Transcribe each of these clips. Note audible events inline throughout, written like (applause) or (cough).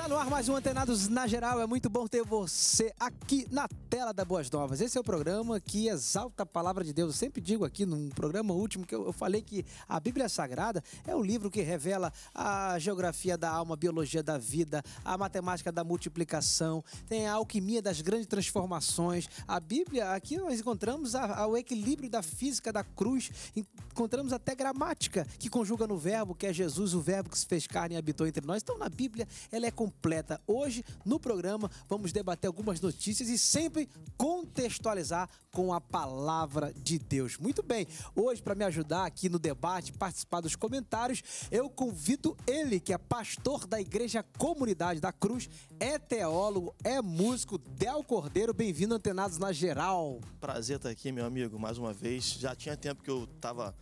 Tá no ar mais um Antenados na Geral. É muito bom ter você aqui na tela da Boas Novas. Esse é o programa que exalta a palavra de Deus. Eu sempre digo aqui num programa último que eu, falei que a Bíblia Sagrada é o livro que revela a geografia da alma, a biologia da vida, a matemática da multiplicação, tem a alquimia das grandes transformações. A Bíblia, aqui nós encontramos a, a, o equilíbrio da física da cruz, encontramos até gramática que conjuga no verbo, que é Jesus, o verbo que se fez carne e habitou entre nós. Então na Bíblia ela é completa completa. Hoje, no programa, vamos debater algumas notícias e sempre contextualizar com a palavra de Deus. Muito bem, hoje, para me ajudar aqui no debate, participar dos comentários, eu convido ele, que é pastor da Igreja Comunidade da Cruz, é teólogo, é músico, Del Cordeiro. Bem-vindo, Antenados na Geral. Prazer estar aqui, meu amigo, mais uma vez. Já tinha tempo que eu estava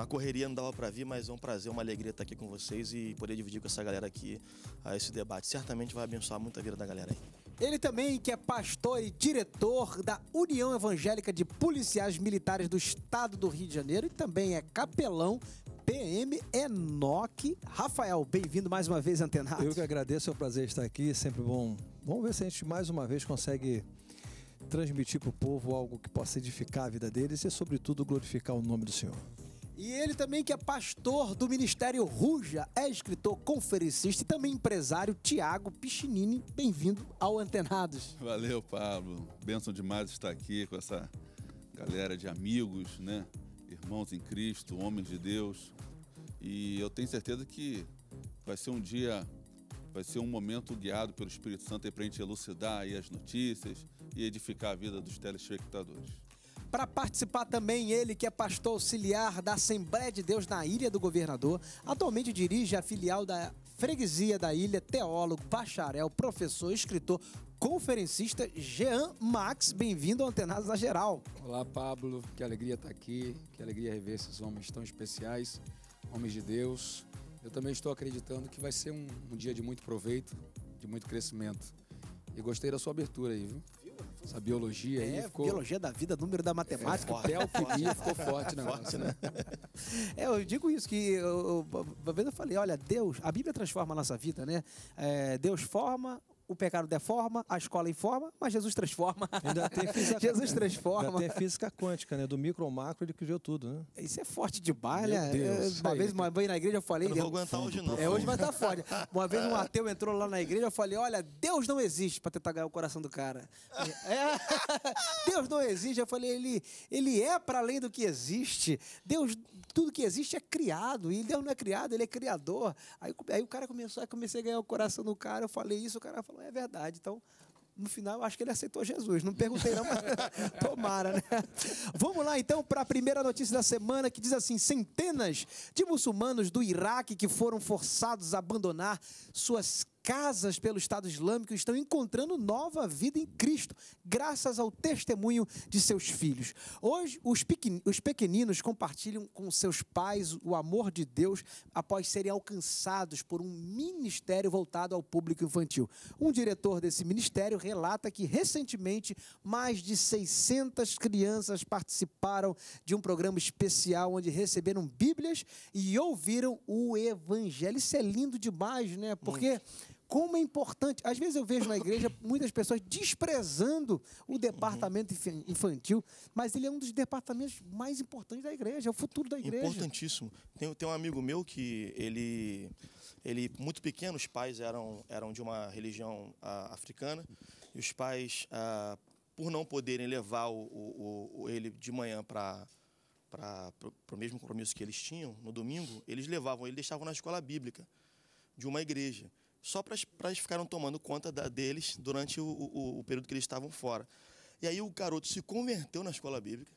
na correria não dava para vir, mas é um prazer, uma alegria estar aqui com vocês e poder dividir com essa galera aqui ah, esse debate. Certamente vai abençoar muita vida da galera aí. Ele também que é pastor e diretor da União Evangélica de Policiais Militares do Estado do Rio de Janeiro e também é capelão PM Enoque. Rafael, bem-vindo mais uma vez, Antenado. Eu que agradeço, é um prazer estar aqui, é sempre bom. Vamos ver se a gente mais uma vez consegue transmitir para o povo algo que possa edificar a vida deles e, sobretudo, glorificar o nome do Senhor. E ele também que é pastor do Ministério Ruja, é escritor, conferencista e também empresário, Tiago Pichinini. Bem-vindo ao Antenados. Valeu, Pablo. Benção demais estar aqui com essa galera de amigos, né? Irmãos em Cristo, homens de Deus. E eu tenho certeza que vai ser um dia, vai ser um momento guiado pelo Espírito Santo para a gente elucidar aí as notícias e edificar a vida dos telespectadores. Para participar também, ele que é pastor auxiliar da Assembleia de Deus na Ilha do Governador, atualmente dirige a filial da Freguesia da Ilha, teólogo, bacharel, professor, escritor, conferencista Jean Max. Bem-vindo ao Antenados na Geral. Olá, Pablo. Que alegria estar aqui. Que alegria rever esses homens tão especiais, homens de Deus. Eu também estou acreditando que vai ser um, um dia de muito proveito, de muito crescimento. E gostei da sua abertura aí, viu? Essa biologia aí. É, ficou... biologia da vida, número da matemática. É, até a ficou forte na né? forte, né? é, eu digo isso, que eu, uma vez eu falei, olha, Deus, a Bíblia transforma a nossa vida, né? É, Deus forma o pecado deforma, a escola informa, mas Jesus transforma. (laughs) Física, Jesus transforma. Ainda tem física quântica, né? Do micro ao macro, ele criou tudo, né? Isso é forte demais, Meu né? Deus, uma vez, uma vez na igreja eu falei. Eu não vou aguentar hoje, não. É, hoje vai estar tá forte. (laughs) Uma vez um ateu entrou lá na igreja, eu falei: olha, Deus não existe para tentar ganhar o coração do cara. É, (laughs) Deus não existe. Eu falei, ele, ele é para além do que existe. Deus, tudo que existe é criado. E Deus não é criado, ele é criador. Aí, aí o cara começou, aí comecei a ganhar o coração do cara, eu falei isso, o cara falou é verdade. Então, no final, acho que ele aceitou Jesus. Não perguntei, não, mas (laughs) tomara, né? Vamos lá, então, para a primeira notícia da semana, que diz assim: centenas de muçulmanos do Iraque que foram forçados a abandonar suas casas pelo Estado Islâmico estão encontrando nova vida em Cristo, graças ao testemunho de seus filhos. Hoje, os pequeninos compartilham com seus pais o amor de Deus após serem alcançados por um ministério voltado ao público infantil. Um diretor desse ministério relata que recentemente mais de 600 crianças participaram de um programa especial onde receberam Bíblias e ouviram o Evangelho. Isso é lindo demais, né? Porque Muito como é importante. Às vezes eu vejo na igreja muitas pessoas desprezando o uhum. departamento uhum. infantil, mas ele é um dos departamentos mais importantes da igreja, é o futuro da igreja. Importantíssimo. Tem, tem um amigo meu que ele, ele muito pequeno, os pais eram, eram de uma religião ah, africana, e os pais, ah, por não poderem levar o, o, o ele de manhã para para o mesmo compromisso que eles tinham no domingo, eles levavam, eles deixavam na escola bíblica de uma igreja só para eles ficaram tomando conta da, deles durante o, o, o período que eles estavam fora. E aí o garoto se converteu na escola bíblica,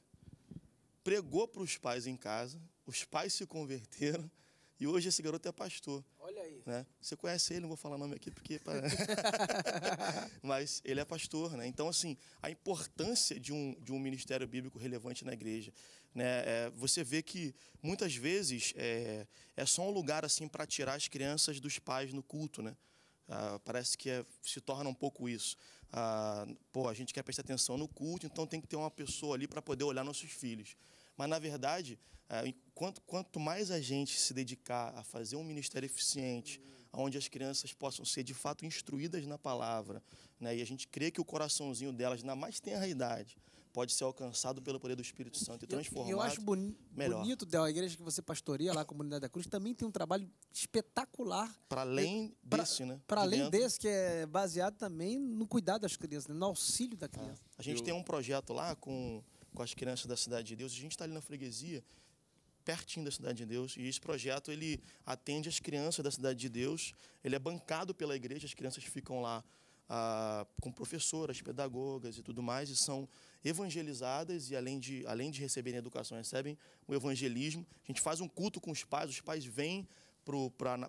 pregou para os pais em casa, os pais se converteram, e hoje esse garoto é pastor. Olha aí. Né? Você conhece ele, não vou falar nome aqui porque. (laughs) Mas ele é pastor, né? Então, assim, a importância de um, de um ministério bíblico relevante na igreja, né? É, você vê que muitas vezes é, é só um lugar assim para tirar as crianças dos pais no culto, né? Ah, parece que é, se torna um pouco isso. Ah, pô, a gente quer prestar atenção no culto, então tem que ter uma pessoa ali para poder olhar nossos filhos. Mas, na verdade, ah, quanto, quanto mais a gente se dedicar a fazer um ministério eficiente, onde as crianças possam ser de fato instruídas na palavra, né, e a gente crê que o coraçãozinho delas na mais tenra idade, pode ser alcançado pelo poder do Espírito Santo e transformado. Eu, eu acho boni melhor. bonito, da a igreja que você pastoreia lá, a Comunidade da Cruz, também tem um trabalho espetacular. Para além eh, desse, né, pra, né? Para além dentro. desse, que é baseado também no cuidado das crianças, né, no auxílio da é. criança. Ah, a gente eu... tem um projeto lá com, com as crianças da Cidade de Deus, a gente está ali na freguesia, pertinho da Cidade de Deus. E esse projeto ele atende as crianças da Cidade de Deus. Ele é bancado pela igreja, as crianças ficam lá ah, com professoras, pedagogas e tudo mais, e são evangelizadas e, além de, além de receberem educação, recebem o evangelismo. A gente faz um culto com os pais, os pais vêm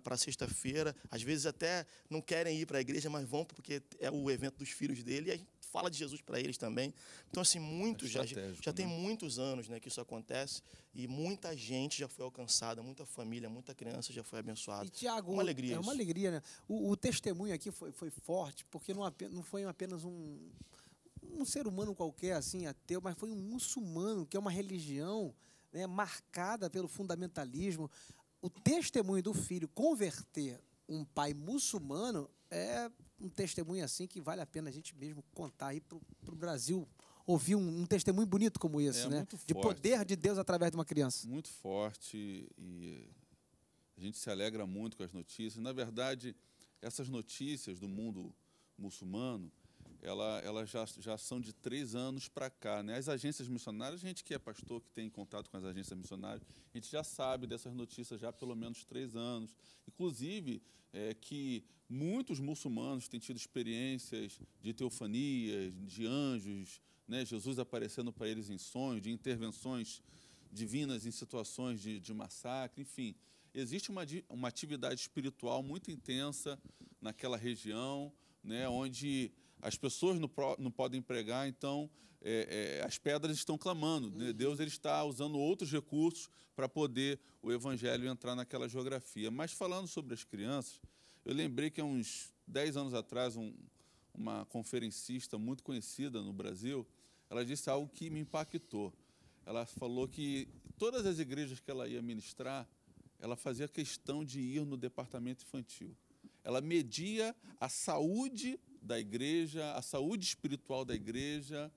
para sexta-feira, às vezes até não querem ir para a igreja, mas vão porque é o evento dos filhos dele e a gente fala de Jesus para eles também. Então, assim, muitos, é já, já né? tem muitos anos né, que isso acontece e muita gente já foi alcançada, muita família, muita criança já foi abençoada. E, Tiago, uma alegria. É isso. uma alegria, né? O, o testemunho aqui foi, foi forte, porque não, não foi apenas um, um ser humano qualquer, assim, ateu, mas foi um muçulmano, que é uma religião né, marcada pelo fundamentalismo. O testemunho do filho converter um pai muçulmano é um testemunho assim que vale a pena a gente mesmo contar aí para o Brasil ouvir um, um, testemunho bonito como esse, é, né? de poder de Deus através de uma criança. Muito forte e a gente se alegra muito com as notícias. Na verdade, essas notícias do mundo muçulmano, ela, ela já, já são de três anos para cá. Né? As agências missionárias, a gente que é pastor, que tem contato com as agências missionárias, a gente já sabe dessas notícias já há pelo menos três anos. Inclusive, é, que muitos muçulmanos têm tido experiências de teofanias, de anjos, né? Jesus aparecendo para eles em sonhos, de intervenções divinas em situações de, de massacre, enfim. Existe uma, uma atividade espiritual muito intensa naquela região, né, onde as pessoas não, não podem pregar, então é, é, as pedras estão clamando. Né? Uhum. Deus ele está usando outros recursos para poder o evangelho entrar naquela geografia. Mas falando sobre as crianças, eu lembrei que há uns 10 anos atrás, um, uma conferencista muito conhecida no Brasil, ela disse algo que me impactou. Ela falou que todas as igrejas que ela ia ministrar, ela fazia questão de ir no departamento infantil. Ela media a saúde da igreja, a saúde espiritual da igreja,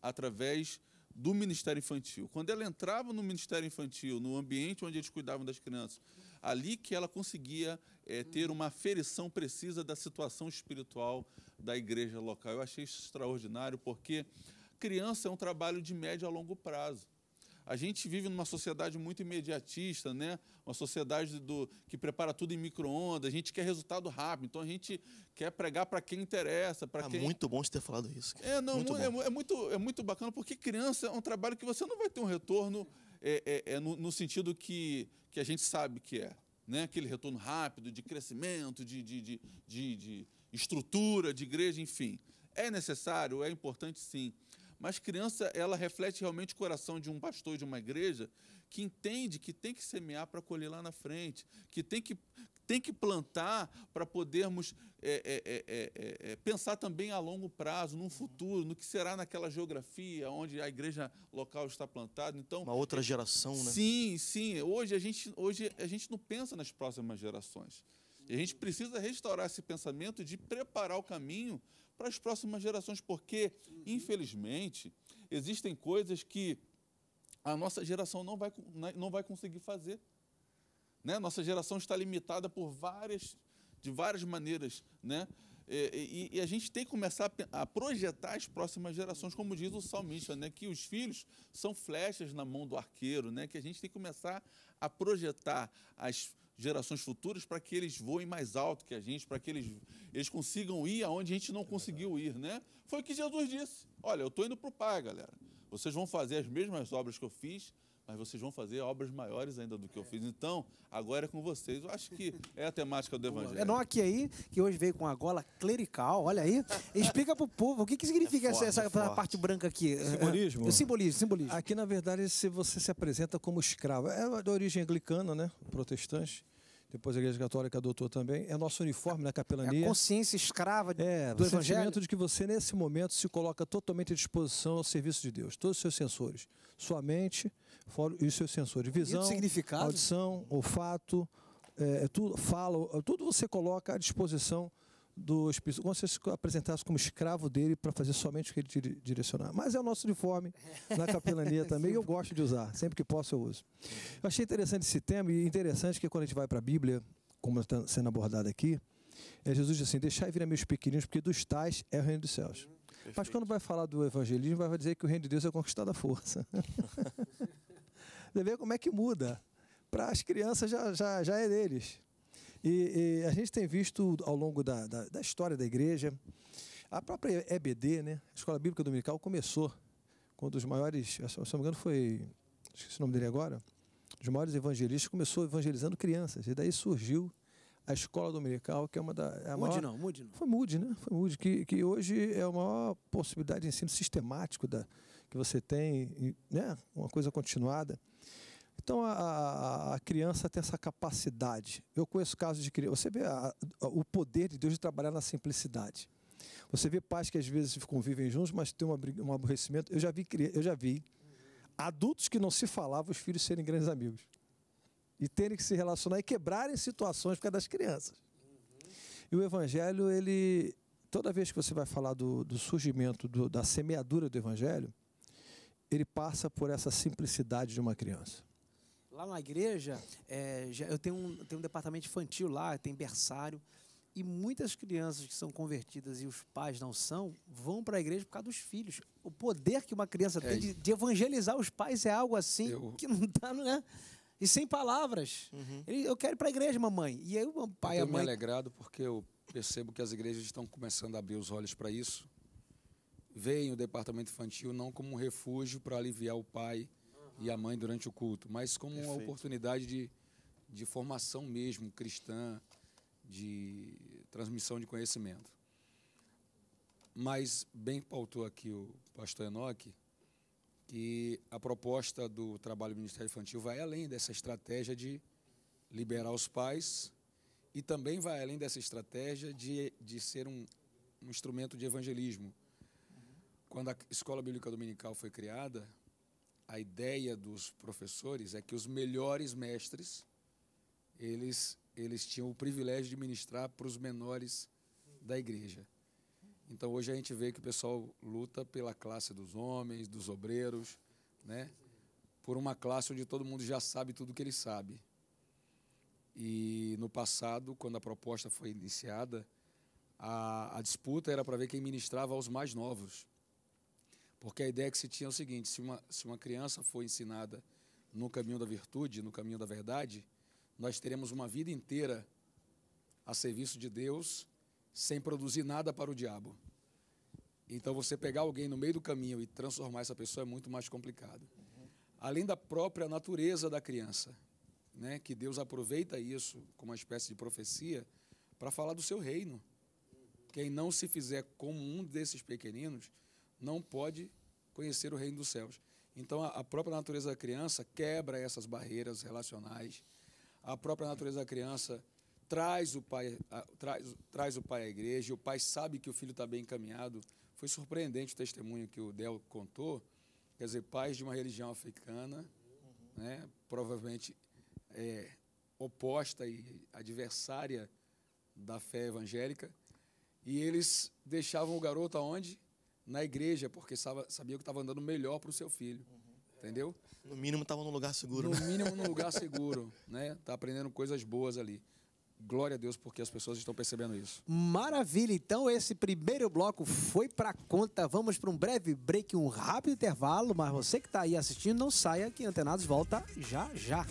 através do Ministério Infantil. Quando ela entrava no Ministério Infantil, no ambiente onde eles cuidavam das crianças, ali que ela conseguia é, ter uma aferição precisa da situação espiritual da igreja local. Eu achei isso extraordinário, porque criança é um trabalho de médio a longo prazo. A gente vive numa sociedade muito imediatista, né? Uma sociedade do que prepara tudo em micro-ondas, a gente quer resultado rápido, então a gente quer pregar para quem interessa, É quem... muito bom você ter falado isso. É, não, muito é, é, muito, é muito bacana, porque criança é um trabalho que você não vai ter um retorno é, é, é no, no sentido que, que a gente sabe que é. Né, aquele retorno rápido de crescimento, de, de, de, de, estrutura de igreja, enfim. É necessário, é importante sim, mas criança, ela reflete realmente o coração de um pastor de uma igreja que entende que tem que semear para colher lá na frente, que tem que, tem que plantar para podermos é, é, é, pensar também a longo prazo, no futuro, no que será naquela geografia onde a igreja local está plantada. Então, uma outra geração, né? Sim, sim. Hoje a gente, hoje a gente não pensa nas próximas gerações. E a gente precisa restaurar esse pensamento de preparar o caminho para as próximas gerações, porque, uhum. infelizmente, existem coisas que a nossa geração não vai, né, não vai conseguir fazer. Né? Nossa geração está limitada por várias, de várias maneiras, né? E, e, e, a gente tem que começar a projetar as próximas gerações, como diz o salmista, né? que os filhos são flechas na mão do arqueiro, né? que a gente tem que começar a projetar as, gerações futuras para que eles voem mais alto que a gente, para que eles, eles consigam ir aonde a gente não é conseguiu ir, né? Foi o que Jesus disse. Olha, eu estou indo para o Pai, galera. Vocês vão fazer as mesmas obras que eu fiz, mas vocês vão fazer obras maiores ainda do que eu fiz. Então, agora é com vocês. Eu acho que é a temática do Evangelho. é Enoque aí, que hoje veio com a gola clerical, olha aí. Explica para o povo o que, que significa é forte, essa, essa parte branca aqui. É simbolismo? É, é, simbolismo, simbolismo. Aqui, na verdade, se você se apresenta como escravo. É da origem anglicana, né? Protestante. Depois a Igreja Católica adotou também. É nosso uniforme na né? capelania. É a consciência escrava é, do o Evangelho. sentimento de que você, nesse momento, se coloca totalmente à disposição ao serviço de Deus. Todos os seus sensores. Sua mente, fora os seus é sensores. Visão, audição, olfato, é, é tudo, fala, é tudo você coloca à disposição do espírito. Como se apresentasse como escravo dele para fazer somente o que ele direcionar. Mas é o nosso uniforme (laughs) na capelania também e eu gosto de usar. Sempre que posso eu uso. Eu achei interessante esse tema e interessante que quando a gente vai para a Bíblia, como está sendo abordado aqui, é Jesus diz assim: Deixai vir a meus pequeninos, porque dos tais é o reino dos céus. Hum, perfeito. Mas quando vai falar do evangelismo, vai dizer que o reino de Deus é conquistado à força. (laughs) Você vê como é que muda. Para as crianças já, já, já é deles. E, e, a gente tem visto ao longo da, da, da, história da igreja, a própria EBD, né, a Escola Bíblica Dominical, começou quando os maiores, se não me engano foi, esqueci o nome dele agora, os maiores evangelistas começou evangelizando crianças. E daí surgiu a Escola Dominical, que é uma da. É a Mude maior, não, Mude não. Foi Mude, né? Foi Mude, que, que hoje é a maior possibilidade de ensino sistemático da, que você tem, né? uma coisa continuada. Então a, a, a, criança tem essa capacidade. Eu conheço casos de criança. Você vê a, o poder de Deus de trabalhar na simplicidade. Você vê pais que às vezes convivem juntos, mas tem uma, um aborrecimento. Eu já vi, eu já vi adultos que não se falavam, os filhos serem grandes amigos. E terem que se relacionar e quebrarem situações por causa das crianças. E o Evangelho, ele. Toda vez que você vai falar do, do surgimento, do, da semeadura do Evangelho, ele passa por essa simplicidade de uma criança lá na igreja, é, já, eu tenho um, tenho um departamento infantil lá, tem berçário. E muitas crianças que são convertidas e os pais não são, vão para a igreja por causa dos filhos. O poder que uma criança é, tem de, de, evangelizar os pais é algo assim eu... que não dá, não é? E sem palavras. Uhum. Ele, eu quero ir para a igreja, mamãe. E aí o pai é e a mãe. Eu me alegrado porque eu percebo que as igrejas estão começando a abrir os olhos para isso. Veem o departamento infantil não como um refúgio para aliviar o pai e a mãe durante o culto, mas como Perfeito. uma oportunidade de, de formação mesmo cristã, de transmissão de conhecimento. Mas bem pautou aqui o pastor Enoque que a proposta do trabalho do Ministério Infantil vai além dessa estratégia de liberar os pais e também vai além dessa estratégia de, de ser um, um instrumento de evangelismo. Quando a Escola Bíblica Dominical foi criada, a ideia dos professores é que os melhores mestres eles eles tinham o privilégio de ministrar para os menores da igreja. Então hoje a gente vê que o pessoal luta pela classe dos homens, dos obreiros, né? Por uma classe onde todo mundo já sabe tudo que ele sabe. E no passado, quando a proposta foi iniciada, a, a disputa era para ver quem ministrava aos mais novos. Porque a ideia que se tinha é o seguinte: se uma, se uma criança for ensinada no caminho da virtude, no caminho da verdade, nós teremos uma vida inteira a serviço de Deus, sem produzir nada para o diabo. Então, você pegar alguém no meio do caminho e transformar essa pessoa é muito mais complicado. Além da própria natureza da criança, né, que Deus aproveita isso como uma espécie de profecia para falar do seu reino. Quem não se fizer como um desses pequeninos, não pode conhecer o reino dos céus. Então, a própria natureza da criança quebra essas barreiras relacionais. A própria natureza da criança traz o pai, traz, traz o pai à igreja. O pai sabe que o filho está bem encaminhado. Foi surpreendente o testemunho que o Del contou. Quer dizer, pais de uma religião africana, uhum. né, provavelmente é, oposta e adversária da fé evangélica, e eles deixavam o garoto aonde? na igreja, porque sabia que estava andando melhor para o seu filho. Uhum. Entendeu? No mínimo estava num lugar seguro. No né? mínimo num lugar (laughs) seguro, né? Tá aprendendo coisas boas ali. Glória a Deus, porque as pessoas estão percebendo isso. Maravilha! Então, esse primeiro bloco foi para conta. Vamos para um breve break, um rápido intervalo. Mas você que está aí assistindo, não saia que Antenados volta já já.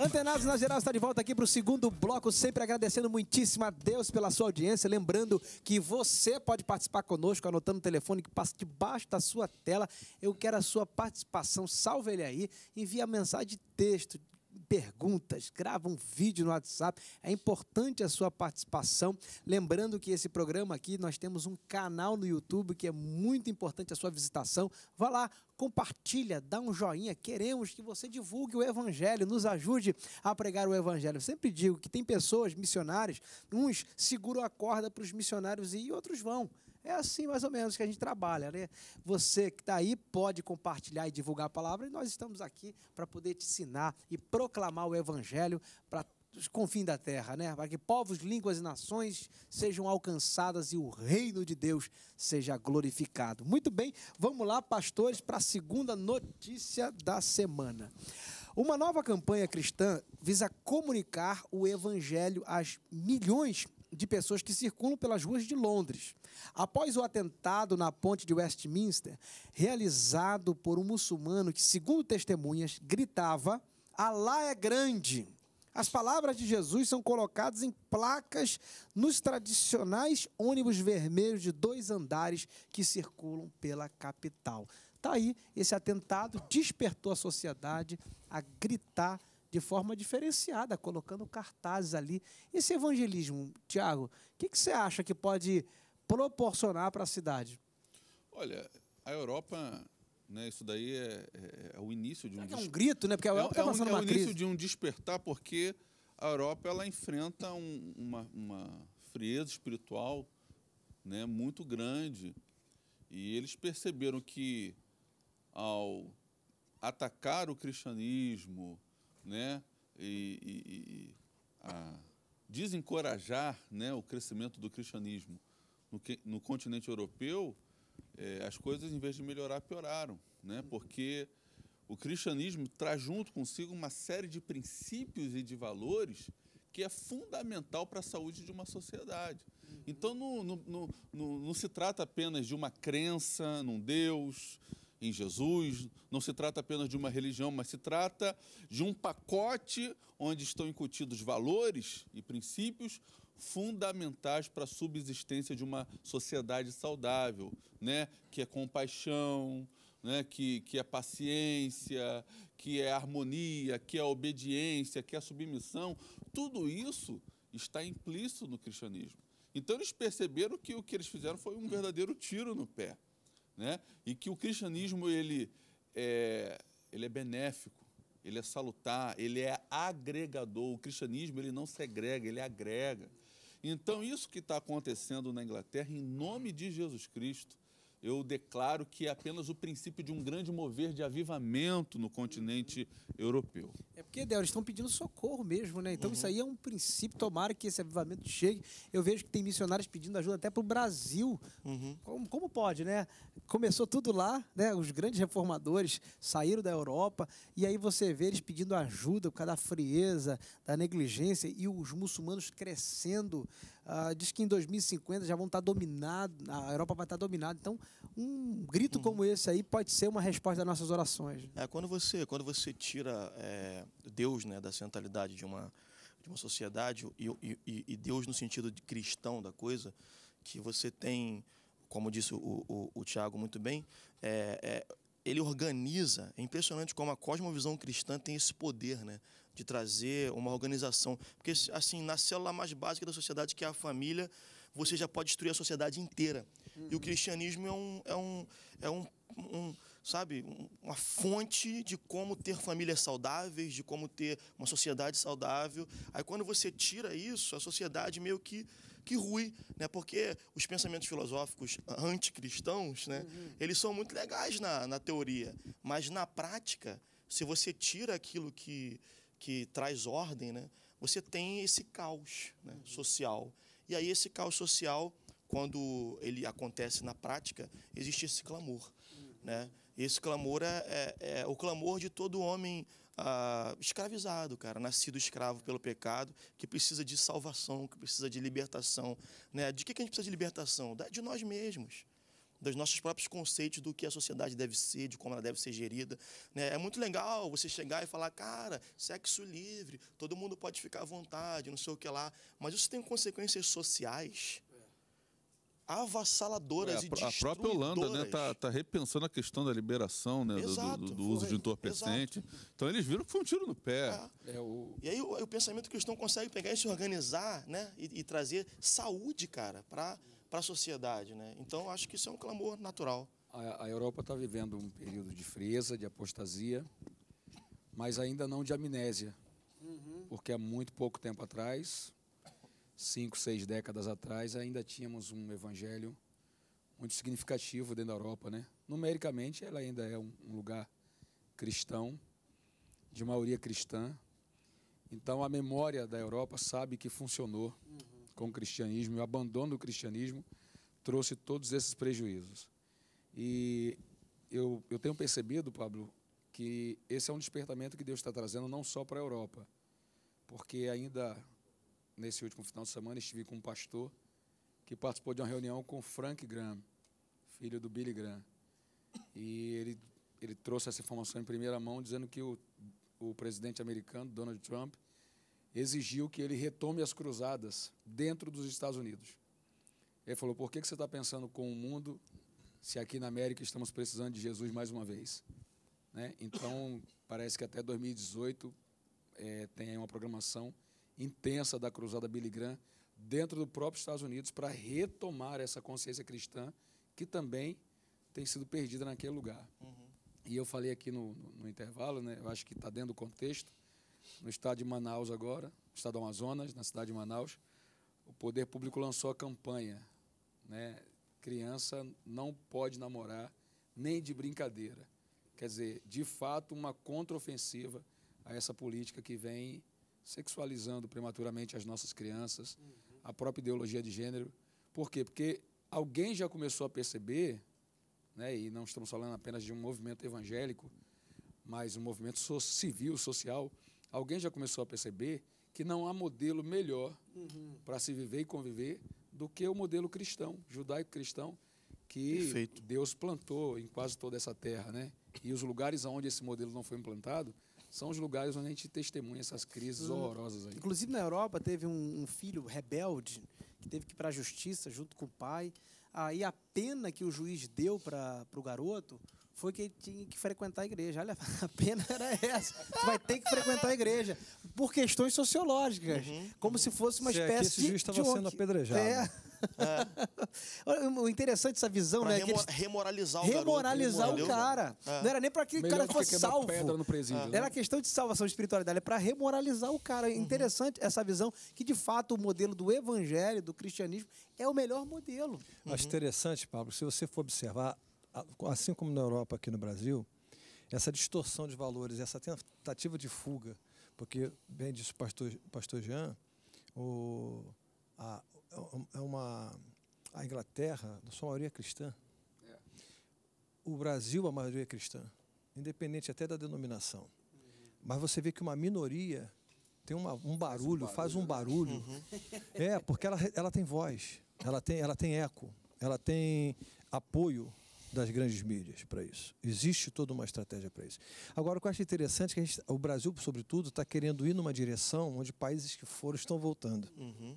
Antenados na Geral está de volta aqui para o segundo bloco, sempre agradecendo muitíssimo a Deus pela sua audiência. Lembrando que você pode participar conosco, anotando o telefone que passa debaixo da sua tela. Eu quero a sua participação, salve ele aí, envia mensagem de texto, perguntas, grava um vídeo no WhatsApp. É importante a sua participação. Lembrando que esse programa aqui, nós temos um canal no YouTube que é muito importante a sua visitação. Vá lá, compartilha, dá um joinha. Queremos que você divulgue o Evangelho, nos ajude a pregar o Evangelho. Eu sempre digo que tem pessoas, missionários, uns seguram a corda para os missionários e outros vão. É assim mais ou menos que a gente trabalha, né? Você que está aí pode compartilhar e divulgar a palavra e nós estamos aqui para poder te ensinar e proclamar o evangelho para os confins da terra, né? Para que povos, línguas e nações sejam alcançadas e o reino de Deus seja glorificado. Muito bem, vamos lá, pastores, para a segunda notícia da semana. Uma nova campanha cristã visa comunicar o evangelho às milhões de de pessoas que circulam pelas ruas de Londres. Após o atentado na ponte de Westminster, realizado por um muçulmano que, segundo testemunhas, gritava: Alá é grande. As palavras de Jesus são colocadas em placas nos tradicionais ônibus vermelhos de dois andares que circulam pela capital. Está aí, esse atentado despertou a sociedade a gritar de forma diferenciada, colocando cartazes ali. Esse evangelismo, Tiago, o que, que, você acha que pode proporcionar para a cidade? Olha, a Europa, né, isso daí é, é, é o início de um... É, é um grito, né? Porque a é Europa tá é, passando um, uma É o início de um despertar, porque a Europa ela enfrenta um, uma, uma frieza espiritual né, muito grande. E eles perceberam que, ao atacar o cristianismo, né, e, e, e a desencorajar né, o crescimento do cristianismo no, que, no continente europeu, é, as coisas, em vez de melhorar, pioraram, né, porque o cristianismo traz junto consigo uma série de princípios e de valores que é fundamental para a saúde de uma sociedade. Uhum. Então, não, não, não, não, se trata apenas de uma crença num Deus, em Jesus, não se trata apenas de uma religião, mas se trata de um pacote onde estão incutidos valores e princípios fundamentais para a subsistência de uma sociedade saudável, né? que é compaixão, né? que, que é paciência, que é harmonia, que é obediência, que é submissão. Tudo isso está implícito no cristianismo. Então eles perceberam que o que eles fizeram foi um verdadeiro tiro no pé né? e que o cristianismo ele é, ele é benéfico, ele é salutar, ele é agregador. O cristianismo ele não segrega, ele agrega. Então, isso que está acontecendo na Inglaterra, em nome de Jesus Cristo, eu declaro que é apenas o princípio de um grande mover de avivamento no continente europeu. É porque, Del, eles estão pedindo socorro mesmo, né? Então uhum. isso aí é um princípio, tomara que esse avivamento chegue. Eu vejo que tem missionários pedindo ajuda até para o Brasil. Uhum. Como, como, pode, né? Começou tudo lá, né? Os grandes reformadores saíram da Europa e aí você vê eles pedindo ajuda por causa da frieza, da negligência e os muçulmanos crescendo ah, diz que em 2050 já vão estar tá dominados, a Europa vai estar tá dominada. Então, um grito uhum. como esse aí pode ser uma resposta das nossas orações. É, quando você, quando você tira é, Deus né, da centralidade de uma, de uma sociedade, e, e, e Deus no sentido de cristão da coisa, que você tem, como disse o, o, o Tiago muito bem, é, é, ele organiza. É impressionante como a cosmovisão cristã tem esse poder, né? de trazer uma organização. Porque, assim, na célula mais básica da sociedade, que é a família, você já pode destruir a sociedade inteira. Uhum. E o uhum. cristianismo é um, é um, é um, um sabe, uma fonte de como ter famílias saudáveis, de como ter uma sociedade saudável. Aí quando você tira isso, a sociedade meio que que rui, né? Porque os pensamentos filosóficos anticristãos, né, uhum. eles são muito legais na, na teoria, mas na prática, se você tira aquilo que que traz ordem, né, você tem esse caos né, uhum. social. E aí esse caos social, quando ele acontece na prática, existe esse clamor. Uhum. Né? Esse clamor é, é, é, o clamor de todo homem ah, escravizado, cara, nascido escravo pelo pecado, que precisa de salvação, que precisa de libertação. Né? De que, que a gente precisa de libertação? De nós mesmos dos nossos próprios conceitos do que a sociedade deve ser, de como ela deve ser gerida. Né? É muito legal você chegar e falar, cara, sexo livre, todo mundo pode ficar à vontade, não sei o que lá. Mas isso tem consequências sociais é, avassaladoras é, e A própria Holanda né, tá, tá, repensando a questão da liberação, né, Exato, do, do, do, uso foi, de entorpecente. Exato. Então eles viram que foi um tiro no pé. É. É o... E aí o, o pensamento cristão consegue pegar e se organizar né, e, e trazer saúde, cara, para... Hum para a sociedade. Né? Então, acho que isso é um clamor natural. A, a Europa está vivendo um período de frieza, de apostasia, mas ainda não de amnésia, uhum. porque há muito pouco tempo atrás, cinco, seis décadas atrás, ainda tínhamos um evangelho muito significativo dentro da Europa, né? Numericamente, ela ainda é um, um lugar cristão, de maioria cristã. Então, a memória da Europa sabe que funcionou. Uhum com o cristianismo e o abandono do cristianismo trouxe todos esses prejuízos. E eu, eu tenho percebido, Pablo, que esse é um despertamento que Deus está trazendo não só para a Europa, porque ainda nesse último final de semana estive com um pastor que participou de uma reunião com Frank Graham, filho do Billy Graham. E ele, ele trouxe essa informação em primeira mão, dizendo que o, o presidente americano, Donald Trump, exigiu que ele retome as cruzadas dentro dos Estados Unidos. Ele falou: por que, você está pensando com o mundo se aqui na América estamos precisando de Jesus mais uma vez? Né? Então, parece que até 2018 é, eh, tem uma programação intensa da Cruzada Billy Graham dentro do próprio Estados Unidos para retomar essa consciência cristã que também tem sido perdida naquele lugar. Uhum. E eu falei aqui no, no, no intervalo, né? eu acho que está dentro do contexto, no estado de Manaus agora, no estado do Amazonas, na cidade de Manaus, o poder público lançou a campanha, né? Criança não pode namorar nem de brincadeira. Quer dizer, de fato, uma contraofensiva a essa política que vem sexualizando prematuramente as nossas crianças, a própria ideologia de gênero. Por quê? Porque alguém já começou a perceber, né, e não estamos falando apenas de um movimento evangélico, mas um movimento civil, social, alguém já começou a perceber que não há modelo melhor uhum. para se viver e conviver do que o modelo cristão, judaico-cristão, que Perfeito. Deus plantou em quase toda essa terra, né? E os lugares onde esse modelo não foi implantado são os lugares onde a gente testemunha essas crises uhum. horrorosas. Aí. Inclusive na Europa teve um, um filho rebelde que teve que ir para a justiça junto com o pai. Aí a pena que o juiz deu para o garoto foi que ele tinha que frequentar a igreja. Olha, (laughs) a pena era essa. vai ter que frequentar a igreja. Por questões sociológicas. Uhum. Como se fosse uma se espécie esse de. Esse estava sendo apedrejado. É. É. (laughs) O interessante essa visão, pra né? É remo eles... Remoralizar o Remoralizar garoto, o cara. É. Não era nem para que o cara fosse salvo. Pedra no presídio, é. né? Era questão de salvação de espiritualidade, é para remoralizar o cara. É uhum. Interessante essa visão que, de fato, o modelo do evangelho, do cristianismo, é o melhor modelo. Uhum. Acho interessante, Pablo, se você for observar assim como na Europa, aqui no Brasil, essa distorção de valores, essa tentativa de fuga, porque, bem disse o pastor, pastor Jean, o, a, é uma, a Inglaterra, a sua maioria é cristã. É. O Brasil, a maioria é cristã, independente até da denominação. Mas você vê que uma minoria tem uma, um, barulho, faz um barulho. Faz um barulho. Uhum. É, porque ela, ela tem voz, ela tem, ela tem eco, ela tem apoio das grandes mídias para isso. Existe toda uma estratégia para isso. Agora, o que eu acho interessante é que gente, o Brasil, sobretudo, está querendo ir numa direção onde países que foram estão voltando. Uhum.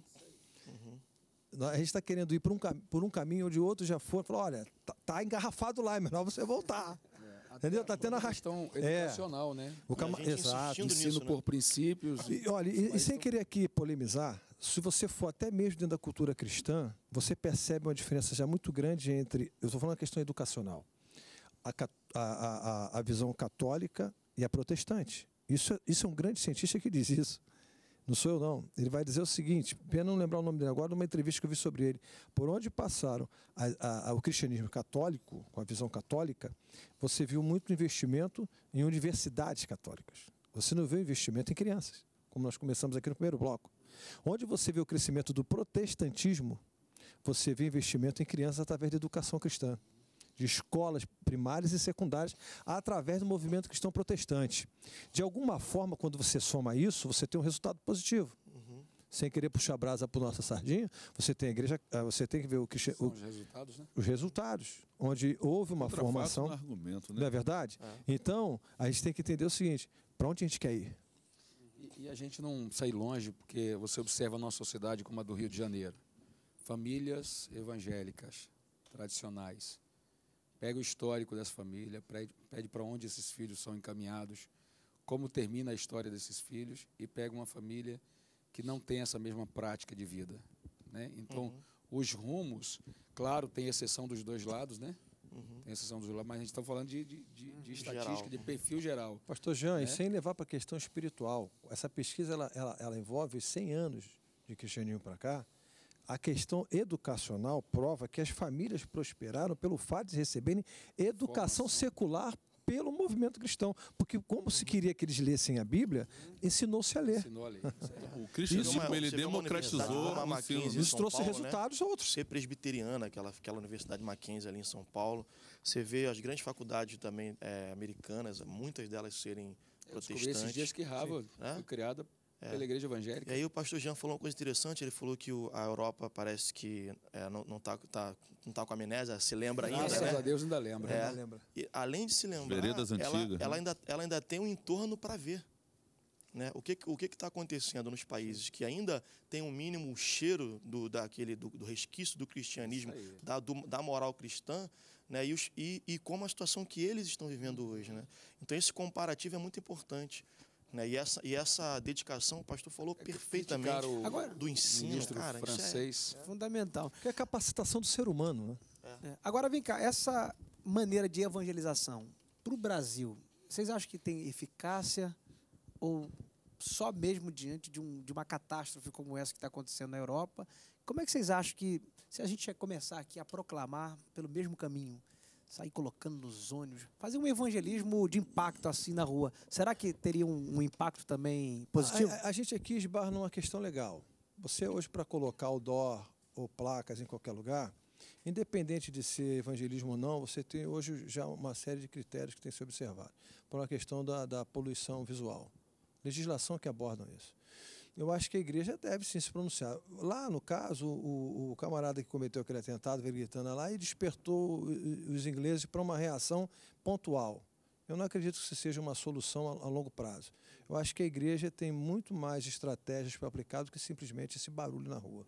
Uhum. A gente está querendo ir por um, por um caminho onde outros já foram. Falaram, olha, tá, tá engarrafado lá, é melhor você voltar entendeu? Está tendo a questão é. educacional, é. né? O cam... Exato, ensino nisso, né? por né? princípios. Ah, e, olha, e, e sem querer aqui polemizar, se você for até mesmo dentro da cultura cristã, você percebe uma diferença já muito grande entre. Eu estou falando a questão educacional. A, a, a, a visão católica e a protestante. Isso, é, isso é um grande cientista que diz isso. Não sou eu, não. Ele vai dizer o seguinte: pena não lembrar o nome dele agora, numa entrevista que eu vi sobre ele. Por onde passaram a, a, o cristianismo católico, com a visão católica, você viu muito investimento em universidades católicas. Você não viu investimento em crianças, como nós começamos aqui no primeiro bloco. Onde você vê o crescimento do protestantismo, você vê investimento em crianças através da educação cristã de escolas primárias e secundárias através do movimento cristão protestante. De alguma forma, quando você soma isso, você tem um resultado positivo. Uhum. Sem querer puxar a brasa para nossa sardinha, você tem a igreja, ah, você tem que ver o que os resultados, né? Os resultados, onde houve uma Outra formação. Um argumento, né? Não é verdade? É. Então, a gente tem que entender o seguinte: para onde a gente quer ir? E, e a gente não sai longe, porque você observa a nossa sociedade como a do Rio de Janeiro. Famílias evangélicas, tradicionais, Pega o histórico dessa família, pede para onde esses filhos são encaminhados, como termina a história desses filhos e pega uma família que não tem essa mesma prática de vida. Né? Então, uhum. os rumos, claro, tem exceção dos dois lados, né? Uhum. Tem exceção dos lados, mas a gente está falando de, de, de, uhum. de estatística, geral. de perfil geral. Pastor Jean, né? e sem levar para a questão espiritual, essa pesquisa ela, ela, ela envolve 100 anos de cristianismo para cá, a questão educacional prova que as famílias prosperaram pelo fato de receberem educação secular pelo movimento cristão, porque como se queria que eles lessem a Bíblia, ensinou-se a ler. Ensinou a ler. (laughs) o cristianismo Isso, ele democratizou uma Mackenzie, isso trouxe Paulo, né? resultados né? outros. Ser presbiteriana, aquela, aquela universidade Mackenzie ali em São Paulo, você vê as grandes faculdades também é, americanas, muitas delas serem eu protestantes. esses dias que Harvard foi criada é. Pela igreja evangélica. E aí o pastor Jean falou uma coisa interessante, ele falou que o, a Europa parece que é, não, não, tá, tá, não tá com amnésia, se lembra ainda, Graças né? a Deus ainda lembra. É. Ainda lembra. E, além de se lembrar, ela, antigas, né? ela, né? ainda, ela ainda tem um entorno para ver. Né? O que o que está acontecendo nos países que ainda tem um mínimo cheiro do daquele do, do resquício do cristianismo, da, do, da moral cristã, né? E, os, e, e como a situação que eles estão vivendo hoje, né? Então esse comparativo é muito importante né? E, essa, e essa dedicação, o pastor falou é perfeitamente o, Agora, do ensino, cara, é francês. É, é fundamental. Porque é a capacitação do ser humano. Né? É. É. Agora, vem cá, essa maneira de evangelização para o Brasil, vocês acham que tem eficácia ou só mesmo diante de, um, de uma catástrofe como essa que está acontecendo na Europa? Como é que vocês acham que, se a gente começar aqui a proclamar pelo mesmo caminho, sair colocando nos ônibus, fazer um evangelismo de impacto assim na rua. Será que teria um, um impacto também positivo? A, a, a, gente aqui esbarra numa questão legal. Você hoje para colocar o dó ou placas em qualquer lugar, independente de ser evangelismo ou não, você tem hoje já uma série de critérios que tem que ser observado. Por uma questão da, da poluição visual, legislação que aborda isso eu acho que a igreja deve sim se pronunciar. Lá, no caso, o, o camarada que cometeu aquele atentado, veio gritando lá, e despertou os ingleses para uma reação pontual. Eu não acredito que isso seja uma solução a, a, longo prazo. Eu acho que a igreja tem muito mais estratégias para aplicar do que simplesmente esse barulho na rua.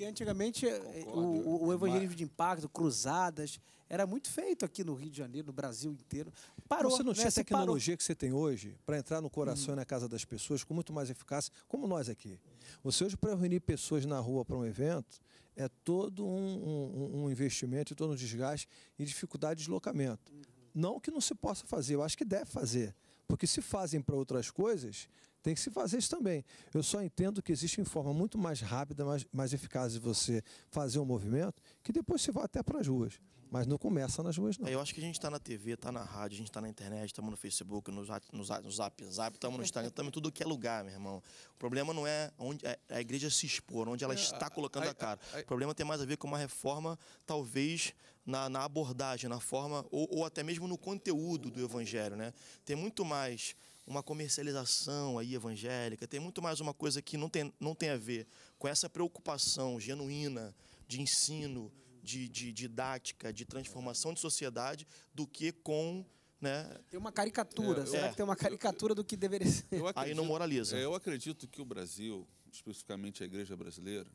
Porque antigamente eh, eh, o, o, é evangelismo de impacto, cruzadas, era muito feito aqui no Rio de Janeiro, no Brasil inteiro. Parou, você não né? tinha né? tecnologia que você tem hoje para entrar no coração hum. e na casa das pessoas com muito mais eficácia, como nós aqui. Você hoje, para reunir pessoas na rua para um evento, é todo um, um, um investimento, todo um desgaste e dificuldade de deslocamento. Hum. Não que não se possa fazer, eu acho que deve fazer. Porque se fazem para outras coisas, tem que se fazer isso também. Eu só entendo que existe uma forma muito mais rápida, mais, mais eficaz de você fazer um movimento, que depois você vai até para as ruas. Mas não começa nas ruas, não. É, eu acho que a gente está na TV, está na rádio, a gente está na internet, estamos no Facebook, no, no, no Zap Zap, estamos no Instagram, estamos em tudo que é lugar, meu irmão. O problema não é onde é, é a igreja se expor, onde ela é, está colocando a cara. O problema tem mais a ver com uma reforma, talvez, na, na abordagem, na forma, ou, ou até mesmo no conteúdo do evangelho, né? Tem muito mais uma comercialização aí evangélica, tem muito mais uma coisa que não tem, não tem a ver com essa preocupação genuína de ensino, de, de didática, de transformação de sociedade, do que com né? Tem uma caricatura, é, será é, que tem uma caricatura eu, do que deveria ser? Acredito, Aí não moraliza. É, eu acredito que o Brasil, especificamente a igreja brasileira,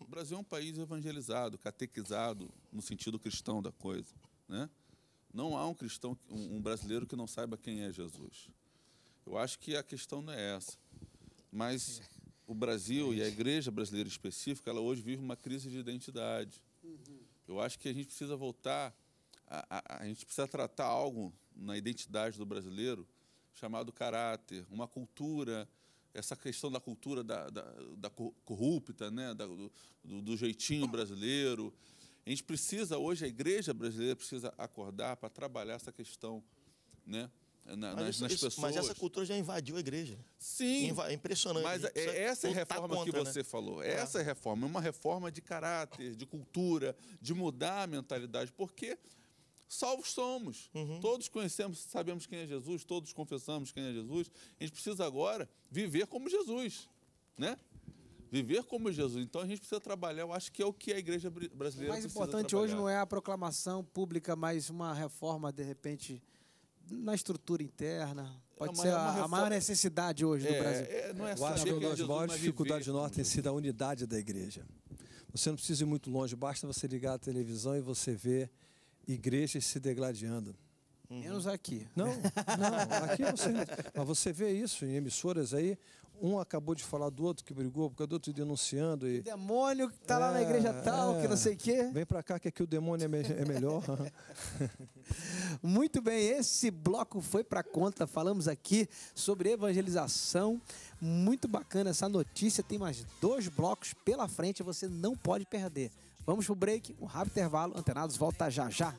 o Brasil é um país evangelizado, catequizado no sentido cristão da coisa, né? Não há um cristão, um brasileiro que não saiba quem é Jesus. Eu acho que a questão não é essa. Mas o Brasil e a igreja brasileira específica, ela hoje vive uma crise de identidade. Uhum. Eu acho que a gente precisa voltar, a, a, a gente precisa tratar algo na identidade do brasileiro chamado caráter, uma cultura, essa questão da cultura da, da, da corrupta, né? Da, do, do jeitinho brasileiro. A gente precisa, hoje, a igreja brasileira precisa acordar para trabalhar essa questão né? na, nas, isso, nas pessoas. Mas essa cultura já invadiu a igreja. Sim. É impressionante. Mas é, é essa é a reforma contra, que né? você né? falou. É. Essa é a reforma. É uma reforma de caráter, de cultura, de mudar a mentalidade. Porque salvos somos. Uhum. Todos conhecemos, sabemos quem é Jesus, todos confessamos quem é Jesus. A gente precisa agora viver como Jesus, né? Viver como Jesus. Então a gente precisa trabalhar, eu acho que é o que a igreja brasileira precisa O mais precisa importante trabalhar. hoje não é a proclamação pública, mas uma reforma, de repente, na estrutura interna, pode é ser é maior, a, reforma... a, maior necessidade hoje é, do Brasil. É, não é Eu acho que uma das maiores dificuldades nossas tem é sido a unidade da igreja. Você não precisa ir muito longe, basta você ligar a televisão e você ver igrejas se degladiando. Uhum. Menos aqui. Não, não, aqui você. Mas você vê isso em emissoras aí. Um acabou de falar do outro que brigou, porque o outro denunciando. E... O demônio que tá é, lá na é, igreja tal, é, que não é. sei o quê. Vem para cá que aqui o demônio é, me é melhor. (laughs) Muito bem, esse bloco foi para conta. Falamos aqui sobre evangelização. Muito bacana essa notícia. Tem mais dois blocos pela frente, você não pode perder. Vamos pro break, um rápido intervalo. Antenados volta já já.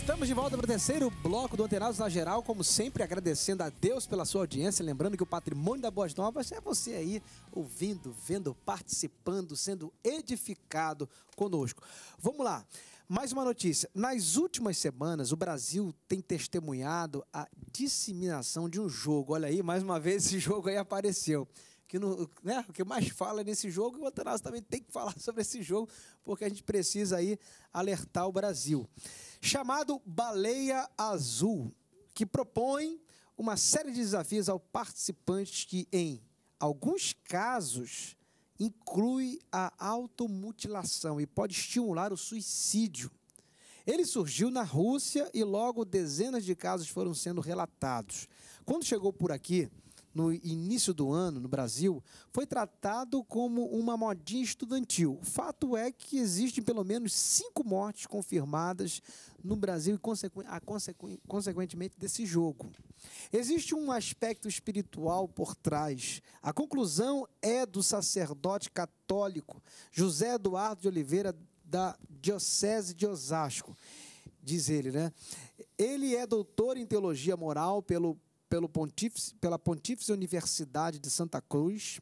Estamos de volta para o terceiro bloco do Antenados na Geral, como sempre agradecendo a Deus pela sua audiência, lembrando que o patrimônio da Boas Novas é você aí ouvindo, vendo, participando, sendo edificado conosco. Vamos lá, mais uma notícia. Nas últimas semanas, o Brasil tem testemunhado a disseminação de um jogo. Olha aí, mais uma vez esse (laughs) jogo aí apareceu que no, né, o que mais fala nesse jogo, e o Atanásio também tem que falar (laughs) sobre esse jogo, porque a gente precisa aí alertar o Brasil. Chamado Baleia Azul, que propõe uma série de desafios ao participante que, em alguns casos, inclui a automutilação e pode estimular o suicídio. Ele surgiu na Rússia e logo dezenas de casos foram sendo relatados. Quando chegou por aqui, no início do ano no Brasil, foi tratado como uma modinha estudantil. O fato é que existem pelo menos cinco mortes confirmadas no Brasil e, consequ consequ consequentemente, desse jogo. Existe um aspecto espiritual por trás. A conclusão é do sacerdote católico José Eduardo de Oliveira, da Diocese de Osasco. Diz ele, né? Ele é doutor em teologia moral pelo pelo Pontífice, pela Pontífice Universidade de Santa Cruz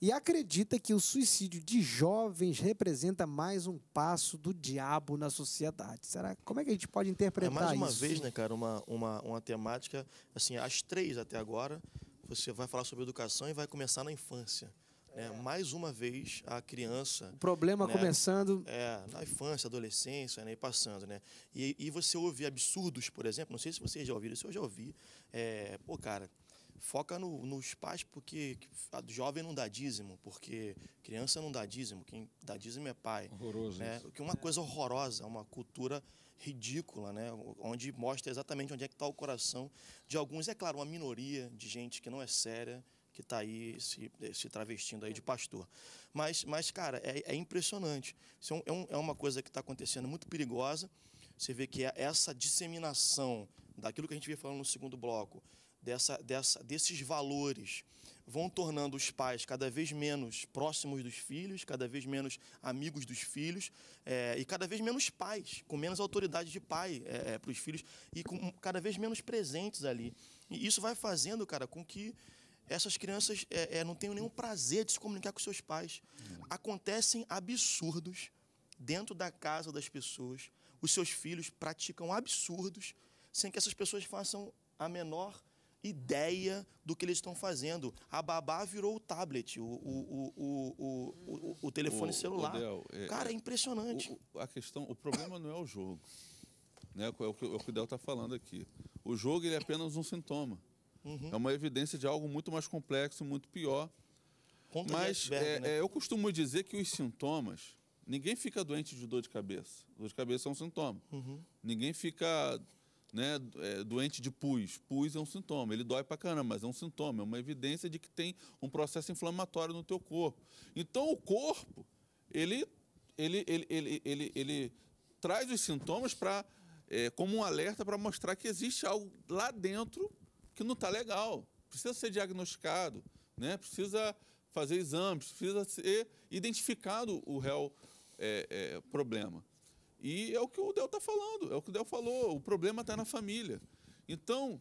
e acredita que o suicídio de jovens representa mais um passo do diabo na sociedade. Será? Como é que a gente pode interpretar isso? É mais uma isso? vez, né, cara, uma, uma, uma temática, assim, as três até agora, você vai falar sobre educação e vai começar na infância. Né? Mais uma vez, a criança. O problema né? começando. É, na infância, adolescência, né? e passando. Né? E, e você ouve absurdos, por exemplo, não sei se vocês já ouviram, isso eu já ouvi. É, pô, cara, foca no, nos pais, porque a jovem não dá dízimo, porque criança não dá dízimo, quem dá dízimo é pai. Horroroso. Né? Isso. Que é uma coisa horrorosa, uma cultura ridícula, né? onde mostra exatamente onde é que está o coração de alguns, é claro, uma minoria de gente que não é séria que está aí se, eh, se travestindo aí de é. pastor. Mas, mas cara, é, é impressionante. Isso é, um, é, é uma coisa que está acontecendo muito perigosa. Você vê que é essa disseminação daquilo que a gente veio falando no segundo bloco, dessa, dessa, desses valores vão tornando os pais cada vez menos próximos dos filhos, cada vez menos amigos dos filhos é, e cada vez menos pais, com menos autoridade de pai é, eh, é, para os filhos e com cada vez menos presentes ali. E isso vai fazendo, cara, com que essas crianças é, é, não têm nenhum prazer de se comunicar com seus pais. Hum. Acontecem absurdos dentro da casa das pessoas. Os seus filhos praticam absurdos sem que essas pessoas façam a menor ideia do que eles estão fazendo. A babá virou o tablet, o, o, o, o, o, o telefone o, celular. O Del, é, Cara, é, é impressionante. a questão, o problema não é o jogo. Né? É o que, é o, que o Del está falando aqui. O jogo ele é apenas um sintoma. Uhum. É uma evidência de algo muito mais complexo, muito pior. Mas é, né? é, eu costumo dizer que os sintomas. Ninguém fica doente de dor de cabeça. Dor de cabeça é um sintoma. Uhum. Ninguém fica né, é, doente de pus. Pus é um sintoma. Ele dói pra caramba, mas é um sintoma. É uma evidência de que tem um processo inflamatório no teu corpo. Então, o corpo, ele, ele, ele, ele, ele, ele traz os sintomas pra, é, como um alerta para mostrar que existe algo lá dentro que não está legal, precisa ser diagnosticado, né? precisa fazer exames, precisa ser identificado o réu é, é, problema. E é o que o Del está falando, é o que o Del falou, o problema está na família. Então,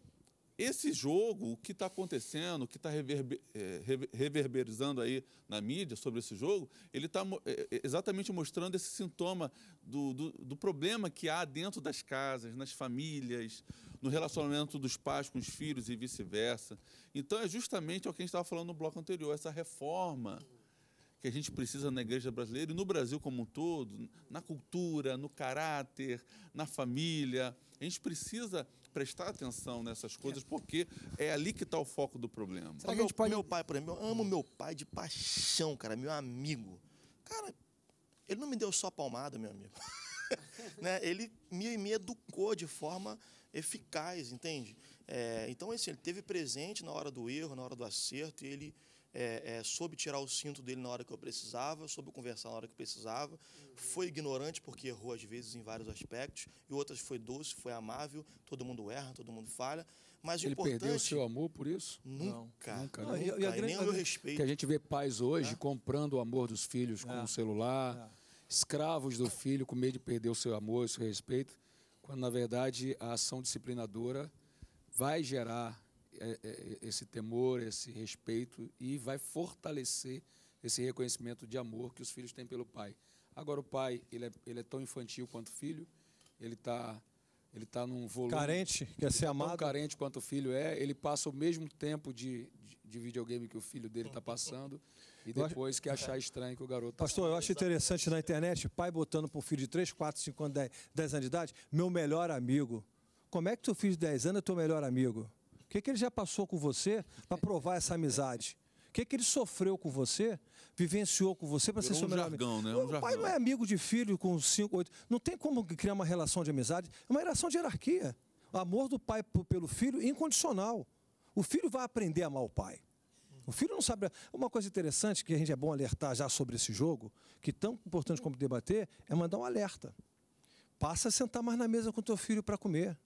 esse jogo, o que está acontecendo, o que está reverber, é, reverberizando aí na mídia sobre esse jogo, ele está é, é, exatamente mostrando esse sintoma do, do, do, problema que há dentro das casas, nas famílias, no relacionamento dos pais com os filhos e vice-versa. Então, é justamente o que a gente estava falando no bloco anterior, essa reforma que a gente precisa na igreja brasileira e no Brasil como um todo, na cultura, no caráter, na família. A gente precisa prestar atenção nessas coisas, é. porque é ali que está o foco do problema. Será que meu, pode... meu pai, por exemplo, eu amo meu pai de paixão, cara, meu amigo. Cara, ele não me deu só palmada, meu amigo. (laughs) né? Ele me, me educou de forma eficaz, entende? É, então, assim, ele teve presente na hora do erro, na hora do acerto, e ele é, é, soube tirar o cinto dele na hora que eu precisava, soube conversar na hora que precisava, foi ignorante porque errou às vezes em vários aspectos, e outras foi doce, foi amável, todo mundo erra, todo mundo falha, mas ele perdeu o seu amor por isso? Nunca. Não, nunca, não, nunca. E, a, e nem o respeito. Que a gente vê pais hoje é? comprando o amor dos filhos com é. o celular, é. escravos do filho com medo de perder o seu amor, o seu respeito quando na verdade a ação disciplinadora vai gerar é, é, esse temor, esse respeito e vai fortalecer esse reconhecimento de amor que os filhos têm pelo pai. Agora o pai, ele é, ele é tão infantil quanto o filho, ele está ele tá num volume... Carente, quer tá ser amado. Tão carente quanto o filho é, ele passa o mesmo tempo de, de, de videogame que o filho dele está passando, e depois que é. achar estranho que o garoto. Tá Pastor, tá... eu acho interessante na internet, pai botando para um filho de 3, 4, 5 anos, 10, 10 anos de idade, meu melhor amigo. Como é que tu filho de 10 anos é teu melhor amigo? O que, que ele já passou com você para provar essa amizade? O que, que ele sofreu com você, vivenciou com você para ser um seu melhor jargão, amigo? Né? Um o pai jargão. não é amigo de filho com 5, 8. Não tem como criar uma relação de amizade. É uma relação de hierarquia. O amor do pai pelo filho incondicional. O filho vai aprender a amar o pai. O filho não sabe. Uma coisa interessante que a gente é bom alertar já sobre esse jogo, que tão importante como debater, é mandar um alerta. Passa a sentar mais na mesa com teu filho para comer.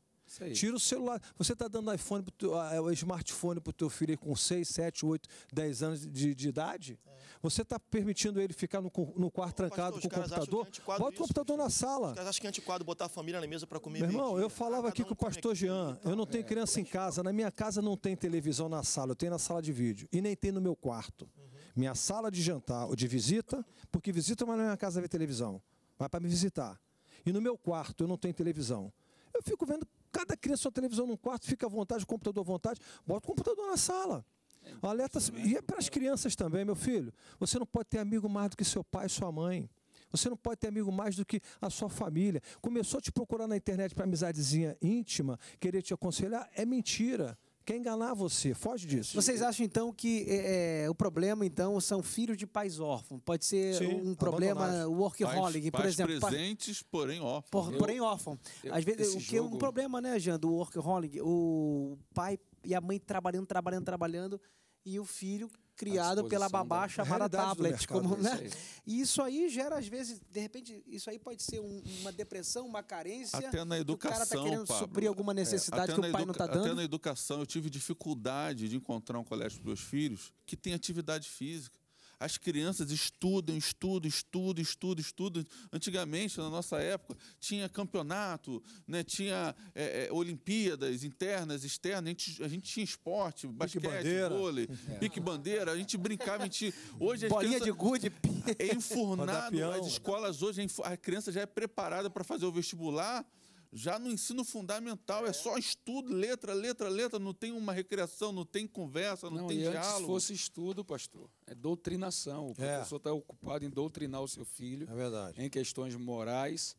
Tira o celular. Você está dando iPhone pro teu, uh, smartphone para o teu filho com 6, 7, 8, 10 anos de, de idade? É. Você está permitindo ele ficar no, no quarto Ô, trancado pastor, com o computador? Bota o computador na sala. Os caras acham que é antiquado botar a família na mesa para comer. Meu irmão, eu falava ah, aqui tá com o pastor Jean. Então, eu tá não tenho é, criança em casa. Na minha casa não tem televisão na sala. Eu tenho na sala de vídeo. E nem tem no meu quarto. Uhum. Minha sala de jantar ou de visita, porque visita, mas na é minha casa ver televisão. Vai para me visitar. E no meu quarto eu não tenho televisão. Eu fico vendo Cada criança sua televisão num quarto, fica à vontade, o computador à vontade, bota o computador na sala. É Alerta, e né? é para as crianças também, meu filho. Você não pode ter amigo mais do que seu pai e sua mãe. Você não pode ter amigo mais do que a sua família. Começou a te procurar na internet para amizadezinha íntima, querer te aconselhar, é mentira quer enganar você. Foge disso. Vocês acham então que é, é, o problema então são filhos de pais órfãos? Pode ser Sim, um problema workaholic, pais, por exemplo. Pais presentes, porém órfãos. Por, porém órfãos. Às vezes o que jogo... é um problema, né, Jean, do workaholic, o pai e a mãe trabalhando, trabalhando, trabalhando e o filho criado pela babá da... chamada (laughs) tablet. Como, é né? Isso e isso aí gera, às vezes, de repente, isso aí pode ser um, uma depressão, uma carência. Até na educação. O cara está querendo Pablo, suprir alguma é, necessidade é, que o pai não está dando. Até na educação, eu tive dificuldade de encontrar um colégio para os meus filhos que tem atividade física. As crianças estudam, estudam, estudam, estudam, estudam. Antigamente, na nossa época, tinha campeonato, né? tinha é, é, Olimpíadas internas, externas. A gente, a gente tinha esporte, basquete, pique bandeira. vôlei, é. pique bandeira. A gente brincava, a gente... Hoje as Bolinha de gude. (laughs) É enfurnado. As escolas hoje, é a criança já é preparada para fazer o vestibular já no ensino fundamental, é, é só estudo, letra, letra, letra, não tem uma recreação, não tem conversa, não, não tem e diálogo. Antes fosse estudo, pastor, é doutrinação. O é. professor está é. ocupado em doutrinar o seu filho. É verdade. Em questões morais,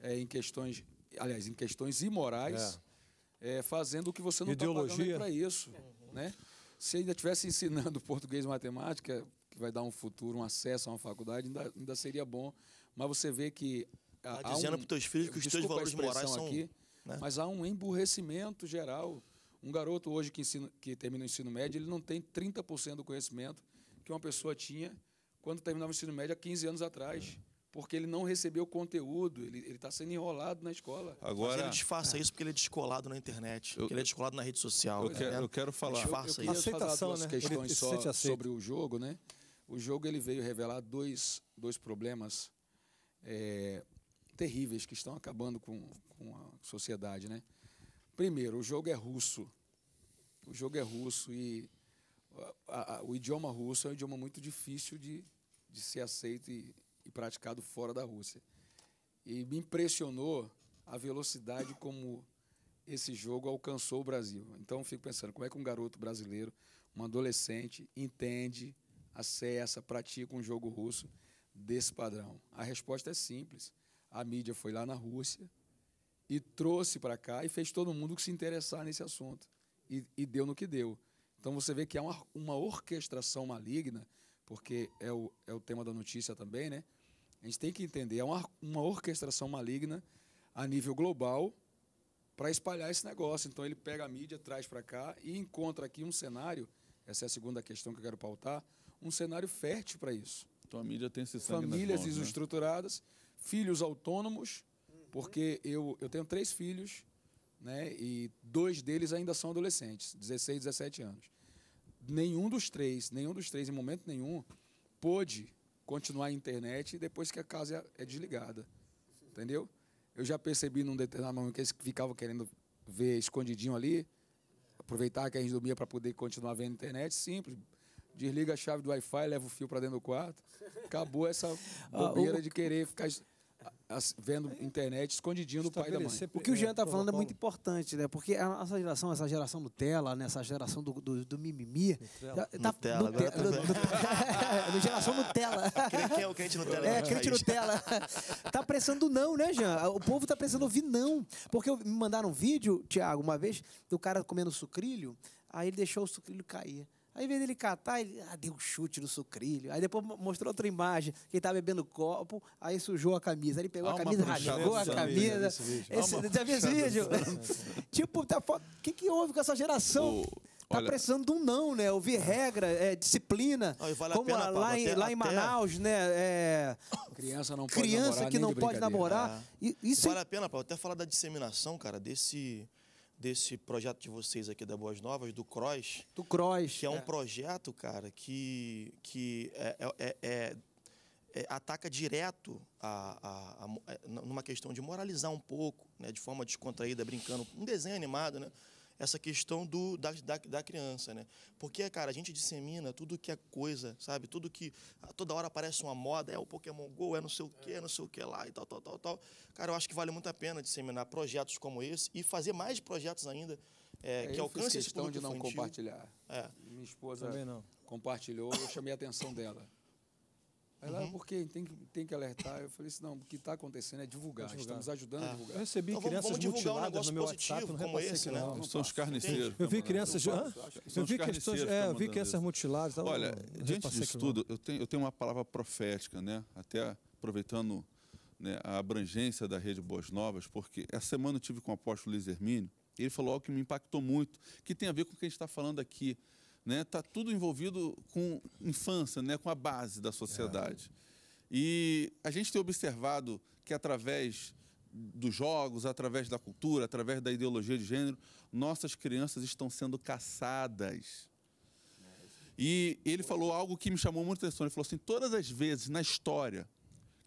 é, em questões, aliás, em questões imorais, é, fazendo o que você não está pagando para isso. Né? Se ainda estivesse ensinando (laughs) português e matemática, que vai dar um futuro, um acesso a uma faculdade, ainda, ainda seria bom. Mas você vê que Tá dizendo um, para os teus filhos que os teus valores morais são. Aqui, né? Mas há um emburrecimento geral. Um garoto hoje que, ensina, que termina o ensino médio, ele não tem 30% do conhecimento que uma pessoa tinha quando terminava o ensino médio há 15 anos atrás. Porque ele não recebeu o conteúdo, ele está sendo enrolado na escola. Agora Mas ele disfarça é. isso porque ele é descolado na internet, eu, ele é descolado na rede social. Eu, né? quero, eu quero falar. Disfarça eu, eu, isso. Aceitação, falar né? questões só sobre o jogo, né? O jogo ele veio revelar dois, dois problemas é, terríveis que estão acabando com, com a sociedade, né? Primeiro, o jogo é russo. O jogo é russo e a, a, o idioma russo é um idioma muito difícil de, de ser aceito e, e praticado fora da Rússia. E me impressionou a velocidade como esse jogo alcançou o Brasil. Então, fico pensando, como é que um garoto brasileiro, um adolescente, entende, acessa, pratica um jogo russo desse padrão? A resposta é simples a mídia foi lá na Rússia e trouxe para cá e fez todo mundo se interessar nesse assunto. E, e, deu no que deu. Então você vê que há é uma, uma orquestração maligna, porque é o, é o tema da notícia também, né? A gente tem que entender, há é uma, uma orquestração maligna a nível global para espalhar esse negócio. Então ele pega a mídia, traz para cá e encontra aqui um cenário, essa é a segunda questão que eu quero pautar, um cenário fértil para isso. Então a mídia tem esse sangue Famílias nas mãos, né? filhos autônomos, porque eu, eu tenho três filhos, né? E dois deles ainda são adolescentes, 16, 17 anos. Nenhum dos três, nenhum dos três, em momento nenhum, pôde continuar a internet depois que a casa é, desligada. Entendeu? Eu já percebi num determinado momento que eles ficavam querendo ver escondidinho ali, aproveitar que a gente dormia para poder continuar vendo internet, simples desliga a chave do Wi-Fi, leva o fio para dentro do quarto. Acabou essa (laughs) ah, bobeira ah, o... de querer ficar vendo internet escondidinho do pai da mãe. O que o é, Jean está falando é muito importante, né? Porque a nossa geração, essa geração Nutella, né? essa geração do, do, do mimimi. Nutella. Tá, tá Nutella, Nutella, agora Nutella. (laughs) É, é, geração Nutella. Quem é o crente Nutella? É, né? crente Nutella. Está pressando não, né, Jean? O povo tá pressando ouvir não. Porque me mandaram um vídeo, Tiago, uma vez, do cara comendo sucrilho, aí ele deixou o sucrilho cair. Aí, vendo ele catar, ele ah, deu um chute no sucrilho. Aí depois mostrou outra imagem, que ele estava bebendo copo, aí sujou a camisa. Aí ele pegou a camisa, rasgou a camisa. Esse, já viu esse vídeo? (laughs) tipo, tá, o que, que houve com essa geração? Está Tá precisando de um não, né? Ouvir é. regra, é, disciplina. Não, vale como pena, lá, em, lá em Manaus, né? É... Criança não pode Criança namorar, que não pode namorar. Ah. isso vale é... a pena, Paulo, até falar da disseminação, cara, desse desse projeto de vocês aqui da Boas Novas, do Cross. Do Cross. Que é, é. um projeto, cara, que, que é é, é, é, é ataca direto a, a, a, é, numa questão de moralizar um pouco, né, de forma descontraída, brincando. Um desenho animado, né? essa questão do, da, da, da, criança, né? Porque, cara, a gente dissemina tudo que é coisa, sabe? Tudo que ah, toda hora aparece uma moda, é o Pokémon GO, é não sei o que, é não sei o que lá e tal, tal, tal, tal. Cara, eu acho que vale muito a pena disseminar projetos como esse e fazer mais projetos ainda é, é que alcancem esse público de não infantil. compartilhar. É. Minha esposa compartilhou, eu chamei a atenção dela. Ela, uhum. por tem, tem que alertar? Eu falei assim, não, o que está acontecendo é divulgar, é divulgar. estamos ajudando é. a ah. divulgar. Eu recebi então, crianças vamos, vamos mutiladas um no meu WhatsApp, não repassei esse, né? Não, não são os carniceiros. Eu vi crianças... Eu vi, é, eu vi crianças mutiladas. Olha, diante disso tudo, eu tenho, eu tenho uma palavra profética, né? Até aproveitando né, a abrangência da Rede Boas Novas, porque essa semana eu tive com o apóstolo Luiz Hermínio, ele falou algo que me impactou muito, que tem a ver com o que a gente está falando aqui né? Tá tudo envolvido com infância, né? Com a base da sociedade. E a gente tem observado que através dos jogos, através da cultura, através da ideologia de gênero, nossas crianças estão sendo caçadas. E ele falou algo que me chamou muito atenção. Ele falou assim: todas as vezes na história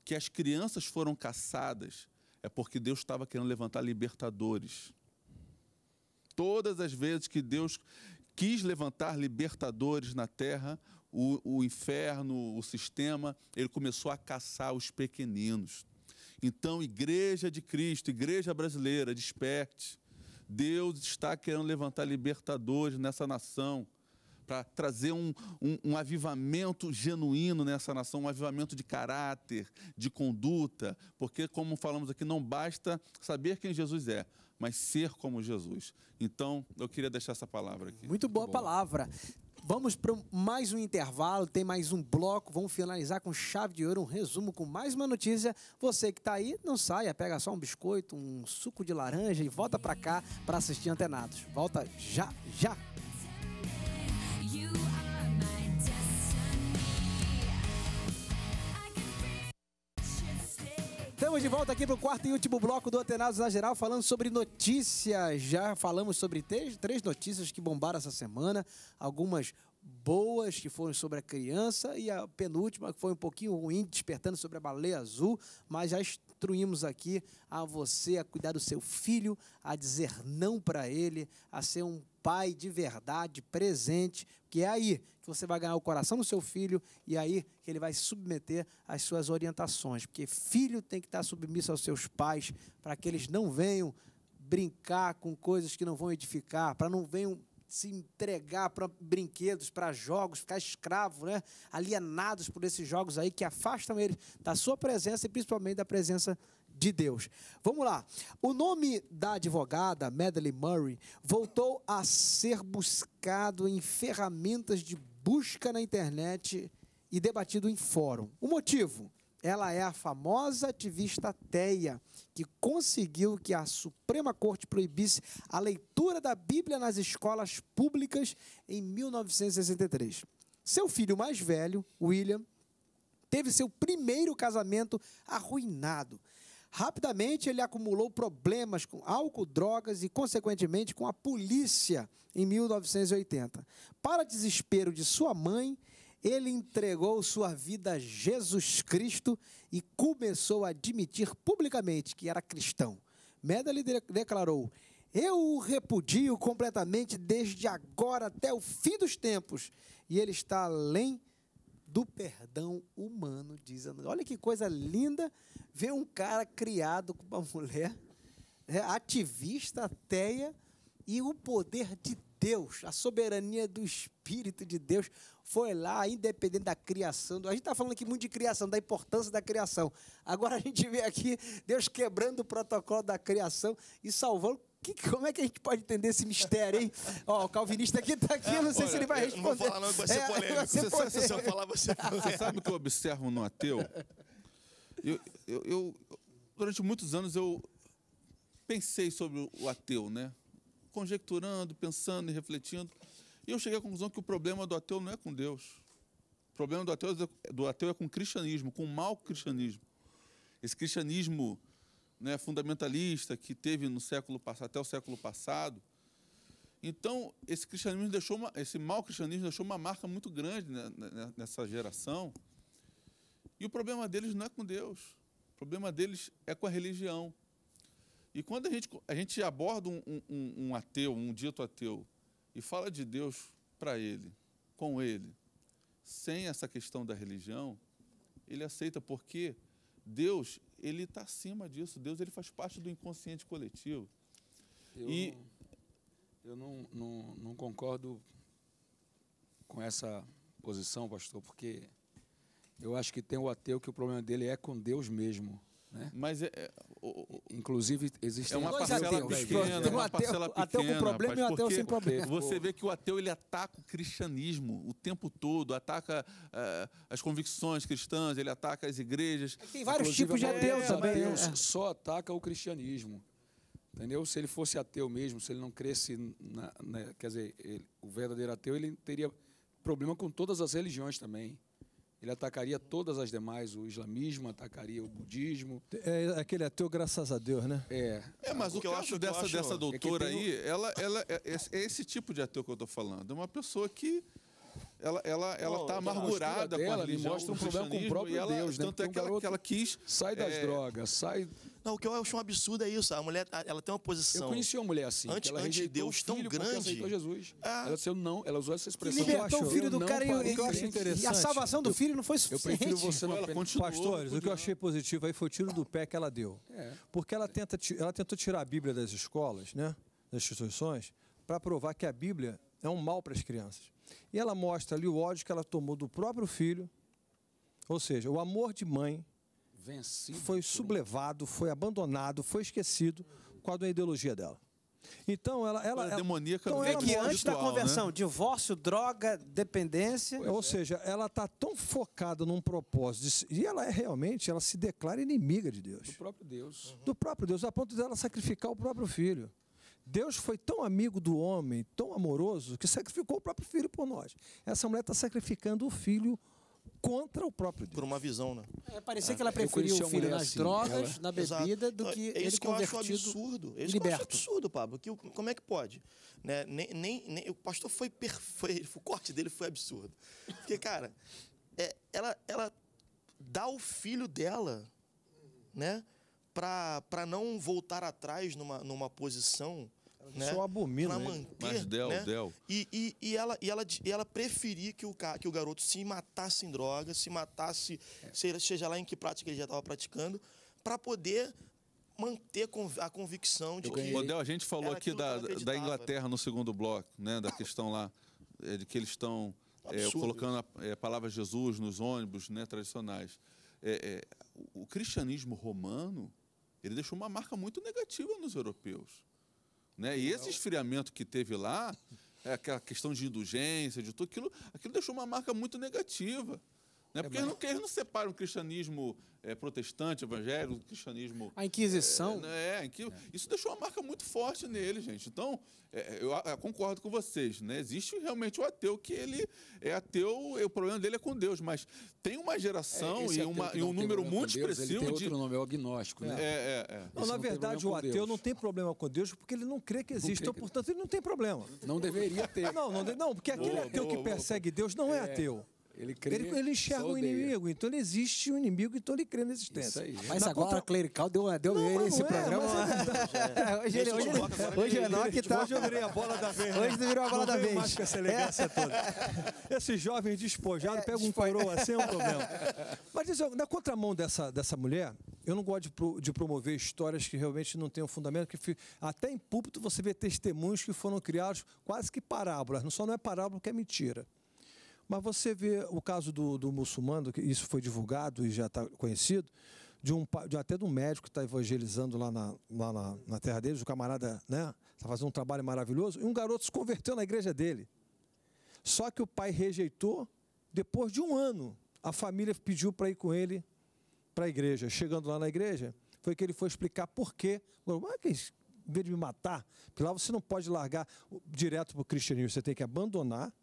que as crianças foram caçadas, é porque Deus estava querendo levantar libertadores. Todas as vezes que Deus quis levantar libertadores na terra, o, o inferno, o sistema, ele começou a caçar os pequeninos. Então, Igreja de Cristo, Igreja Brasileira, desperte. Deus está querendo levantar libertadores nessa nação para trazer um, um, um, avivamento genuíno nessa nação, um avivamento de caráter, de conduta, porque, como falamos aqui, não basta saber quem Jesus é, mas ser como Jesus. Então, eu queria deixar essa palavra aqui. Muito boa palavra. Vamos para mais um intervalo, tem mais um bloco. Vamos finalizar com chave de ouro, um resumo com mais uma notícia. Você que está aí, não saia, pega só um biscoito, um suco de laranja e volta para cá para assistir Antenados. Volta já, já! Estamos de volta aqui para o quarto e último bloco do Atenados na Geral, falando sobre notícias. Já falamos sobre três, três notícias que bombaram essa semana, algumas boas, que foram sobre a criança, e a penúltima, que foi um pouquinho ruim, despertando sobre a baleia azul, mas já instruímos aqui a você a cuidar do seu filho, a dizer não para ele, a ser um pai de verdade, presente, que é aí que você vai ganhar o coração do seu filho e aí que ele vai se submeter às suas orientações, porque filho tem que estar submisso aos seus pais para que eles não venham brincar com coisas que não vão edificar, para não venham se entregar para brinquedos, para jogos, ficar escravo, né? alienados por esses jogos aí que afastam eles da sua presença e principalmente da presença de Deus. Vamos lá. O nome da advogada Madeleine Murray voltou a ser buscado em ferramentas de busca na internet e debatido em fórum. O motivo? Ela é a famosa ativista Teia que conseguiu que a Suprema Corte proibisse a leitura da Bíblia nas escolas públicas em 1963. Seu filho mais velho, William, teve seu primeiro casamento arruinado. Rapidamente ele acumulou problemas com álcool, drogas e, consequentemente, com a polícia em 1980. Para desespero de sua mãe ele entregou sua vida a Jesus Cristo e começou a admitir publicamente que era cristão. Medley declarou: Eu o repudio completamente desde agora até o fim dos tempos, e ele está além do perdão humano, diz Olha que coisa linda ver um cara criado com uma mulher, né, ativista, ateia, e o poder de Deus, a soberania do Espírito de Deus foi lá, independente da criação. A gente está falando aqui muito de criação, da importância da criação. Agora a gente vê aqui Deus quebrando o protocolo da criação e salvando como é que a gente pode entender esse mistério, hein? Ó, o calvinista aqui está aqui, não sei Olha, se ele vai responder. Não vou falar, não, vai ser polêmico. É, vai ser polêmico. Se, eu falar, você (laughs) Você sabe o que eu observo no ateu? Eu, eu, eu, durante muitos anos eu pensei sobre o ateu, né? conjecturando, pensando e refletindo. E eu cheguei à conclusão que o problema do ateu não é com Deus. O problema do ateu, é, do ateu é com o cristianismo, com o mau cristianismo. Esse cristianismo né, fundamentalista que teve no século passado, até o século passado. Então, esse cristianismo deixou uma, esse mau cristianismo deixou uma marca muito grande né, né, né, nessa geração. E o problema deles não é com Deus. O problema deles é com a religião. E quando a gente, a gente aborda um, um, um ateu, um dito ateu, e fala de Deus para ele, com ele, sem essa questão da religião, ele aceita porque Deus ele está acima disso. Deus ele faz parte do inconsciente coletivo. Eu, e eu não, não, não concordo com essa posição, pastor, porque eu acho que tem o ateu que o problema dele é com Deus mesmo. Né? Mas é, é o, inclusive existe é uma parcela ateus, pequena, é tem um uma ateu, parcela pequena, ateu com problema rapaz, e ateu sem problema. Você vê que o ateu ele ataca o cristianismo o tempo todo, ataca uh, as convicções cristãs, ele ataca as igrejas. É tem vários inclusive, tipos de ateus é, também. Né? Ateus só ataca o cristianismo. Entendeu? Se ele fosse ateu mesmo, se ele não cresce na, na, quer dizer, ele, o verdadeiro ateu, ele teria problema com todas as religiões também ele atacaria todas as demais, o islamismo, atacaria o budismo. É, é aquele ateu, graças a Deus, né? É. É, mas o, o que eu acho dessa, eu acho dessa doutora é aí, ela, ela é, é, é, esse tipo de ateu que eu tô falando. É uma pessoa que. Ela, ela, ela tá amargurada dela, com a religião, mostra um problema com o próprio ela, Deus, né? Tanto é que, ela, que ela quis... Sai das é... drogas, sai não, o que eu acho um absurdo é isso. A mulher, ela tem uma posição. Eu conheci uma mulher assim. Antes, ela antes Deus, tão grande. Ela Jesus. É. Ela disse, não, ela usou essa expressão. Libertou o filho do cara e, eu acho interessante. e a salvação do filho não foi suficiente. Eu prefiro você não Pastores, continuou. o que eu achei positivo aí foi o tiro do pé que ela deu. É. Porque ela, tenta, ela tentou tirar a Bíblia das escolas, né? Das instituições, para provar que a Bíblia é um mal para as crianças. E ela mostra ali o ódio que ela tomou do próprio filho, ou seja, o amor de mãe Vencido foi sublevado, foi abandonado, foi esquecido por causa da ideologia dela. Então ela, ela, ela é é, demoníaca então, é que antes da né? conversão, né? divórcio, droga, dependência. Pois Ou é. seja, ela está tão focada num propósito de, e ela é realmente, ela se declara inimiga de Deus. Do próprio Deus. Uhum. Do próprio Deus, a ponto dela sacrificar o próprio filho. Deus foi tão amigo do homem, tão amoroso, que sacrificou o próprio filho por nós. Essa mulher está sacrificando o filho contra o próprio Deus. Por uma visão, né? É, parecia é. que ela preferiu o filho nas assim, drogas, ela... na bebida, Exato. do que é ele que convertido eu acho absurdo. É isso liberto. que eu acho é absurdo, Pablo. Que, como é que pode? Né? Nem, nem, nem, o pastor foi, perfeito, o corte dele foi absurdo. Porque, cara, é, ela, ela dá o filho dela, né? Para não voltar atrás numa, numa posição né? Isso é abomino. manter, Mas Del, né? Del. E, e, e, ela, e, ela, e ela preferia que o, que o garoto se matasse em drogas, se matasse, é. seja lá em que prática ele já estava praticando, para poder manter a convicção de que. Odel, a gente falou aqui da, da né? Inglaterra no segundo bloco, né? Da questão lá, eh, de que eles estão é, colocando a, é, palavra Jesus nos ônibus né, tradicionais. É, o cristianismo romano ele deixou uma marca muito negativa nos europeus. Né? E esse esfriamento que teve lá, é aquela questão de indulgência, de tudo aquilo, aquilo deixou uma marca muito negativa. Né? Porque é eles não, eles não separam o cristianismo é, protestante, evangélico, o cristianismo. A Inquisição. Eh, né, é, é, Isso deixou uma marca muito forte nele, gente. Então, é, eu, eu, concordo com vocês. Né? Existe realmente o ateu que ele é ateu, o problema dele é com Deus, mas tem uma geração é, e, uma, e, um número muito Deus, expressivo. Ele tem de... outro nome, é o agnóstico. Né? É, é, é. não, na não verdade, o ateu não tem problema com Deus porque ele não crê que existe. Então, portanto, ele não tem problema. Não deveria ter. Não, não, não porque aquele boa, ateu boa, que boa, persegue Deus não é ateu. Ele, crê, ele, ele enxerga o inimigo, então ele existe o um inimigo, então ele crê na existência. Isso aí. Mas Na agora contra... clerical deu, deu não, esse é, programa. hoje, ele, hoje, hoje o tá. Hoje eu virei a bola da vez. Hoje tu virou a bola não da vez. Mais com essa elegância (laughs) é. toda. Esse jovem despojado é, pega um coroa sem assim, é um problema. (laughs) Mas isso, na contramão dessa, dessa mulher, eu não gosto de, pro, de promover histórias que realmente não têm um fundamento. Que, até em púlpito você vê testemunhos que foram criados quase que parábolas. Não só não é parábola que é mentira. Mas você vê o caso do, do muçulmano, que isso foi divulgado e já está conhecido, de um, de, até de um médico que está evangelizando lá, na, lá na, na, terra deles, o camarada né, está fazendo um trabalho maravilhoso, e um garoto se converteu na igreja dele. Só que o pai rejeitou, depois de um ano, a família pediu para ir com ele para a igreja. Chegando lá na igreja, foi que ele foi explicar por quê. Ah, que em vez de me matar, porque lá você não pode largar direto para o cristianismo, você tem que abandonar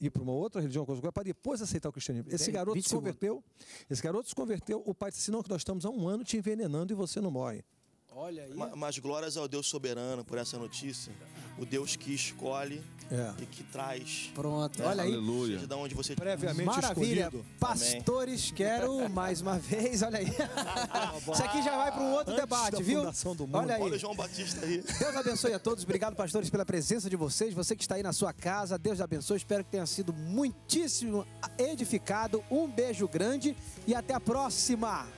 ir para uma outra religião, para depois aceitar o cristianismo. Esse garoto se converteu, esse garoto se converteu, o pai disse, assim, não, que nós estamos há um ano te envenenando e você não morre. Olha aí. Mas, mas glórias ao Deus soberano por essa notícia. O Deus que escolhe é. e que traz. Pronto, é. olha aí. Aleluia. Seja de onde você Previamente Maravilha. Escolhido. Pastores, Amém. quero mais uma vez, olha aí. (laughs) Isso aqui já vai para um outro Antes debate, viu? Olha aí. Olha o João Batista aí. Deus abençoe a todos. Obrigado, pastores, pela presença de vocês. Você que está aí na sua casa, Deus abençoe. Espero que tenha sido muitíssimo edificado. Um beijo grande e até a próxima.